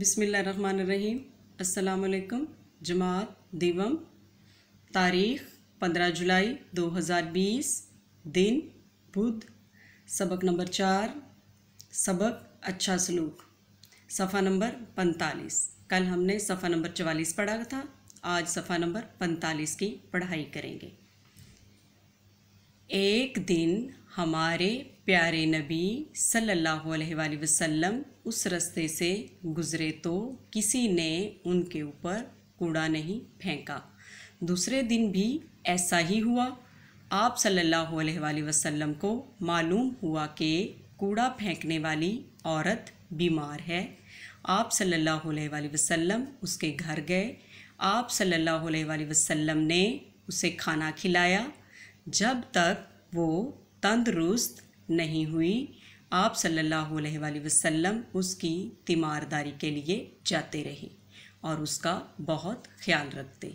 बिसमीम अल्लाम जमात दिवम तारीख़ 15 जुलाई 2020 दिन बुध सबक नंबर चार सबक अच्छा सलूक सफ़ा नंबर 45 कल हमने सफ़ा नंबर 44 पढ़ा था आज सफ़ा नंबर 45 की पढ़ाई करेंगे एक दिन हमारे प्यारे नबी सल्लल्लाहु अलैहि वसल्लम उस रस्ते से गुज़रे तो किसी ने उनके ऊपर कूड़ा नहीं फेंका दूसरे दिन भी ऐसा ही हुआ आप सल्लल्लाहु अलैहि वसल्लम को मालूम हुआ कि कूड़ा फेंकने वाली औरत बीमार है आप सल्लल्लाहु अलैहि वसल्लम उसके घर गए आप सल्लल्लाहु अलैहि वसल्लम ने उसे खाना खिलाया जब तक वो तंदुरुस्त नहीं हुई आप सल्लल्लाहु अलैहि वसल्लम उसकी तीमारदारी के लिए जाते रहे और उसका बहुत ख्याल रखते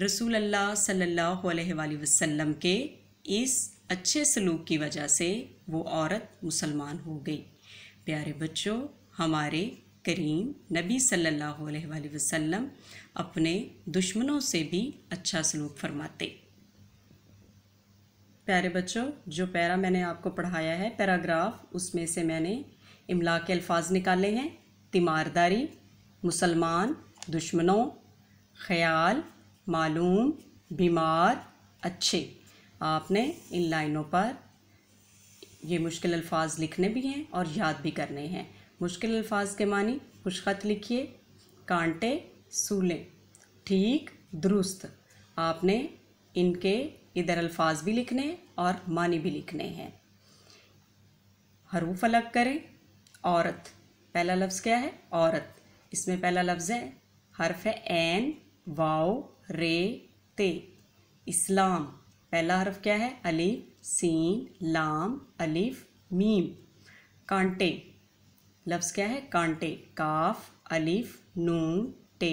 रसूल अल्लाह सल्लल्लाहु अलैहि वसल्लम के इस अच्छे सलूक की वजह से वो औरत मुसलमान हो गई प्यारे बच्चों हमारे करीम नबी सल्लल्लाहु अलैहि वसल्लम अपने दुश्मनों से भी अच्छा सलूक फरमाते प्यारे बच्चों जो पैरा मैंने आपको पढ़ाया है पैराग्राफ उसमें से मैंने इमला के अल्फाज निकाले हैं तिमारदारी मुसलमान दुश्मनों ख्याल मालूम बीमार अच्छे आपने इन लाइनों पर ये मुश्किल अल्फाज लिखने भी हैं और याद भी करने हैं मुश्किल अल्फाज के मानी खुशखत ख़त लिखिए कांटे सूलें ठीक दुरुस्त आपने इनके इधर अल्फाज भी लिखने और मानी भी लिखने हैं हरूफ अलग करें औरत पहला लफ्ज़ क्या है औरत इसमें पहला लफ्ज़ है हर्फ है एन वाओ रे ते इस्लाम पहला हर्फ क्या है अलीफ सीन लाम अलीफ मीम कांटे लफ्ज़ क्या है कांटे काफ अलीफ नून टे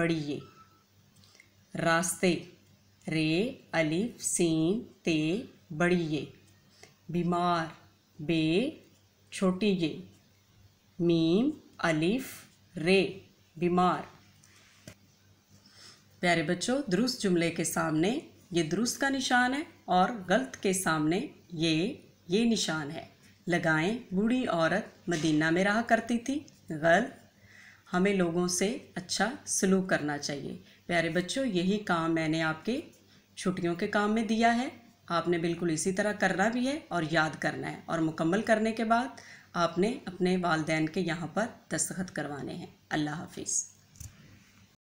बड़िए रास्ते रे अलिफ सीन ते बड़ी ये बीमार बे छोटी ये मीम अलिफ रे बीमार प्यारे बच्चों दुरुस्त जुमले के सामने ये दुरुस्त का निशान है और गलत के सामने ये ये निशान है लगाएं बूढ़ी औरत मदीना में रहा करती थी गलत हमें लोगों से अच्छा सलूक करना चाहिए प्यारे बच्चों यही काम मैंने आपके छुट्टियों के काम में दिया है आपने बिल्कुल इसी तरह करना भी है और याद करना है और मुकम्मल करने के बाद आपने अपने वालदेन के यहाँ पर दस्तखत करवाने हैं अल्लाह हाफिज़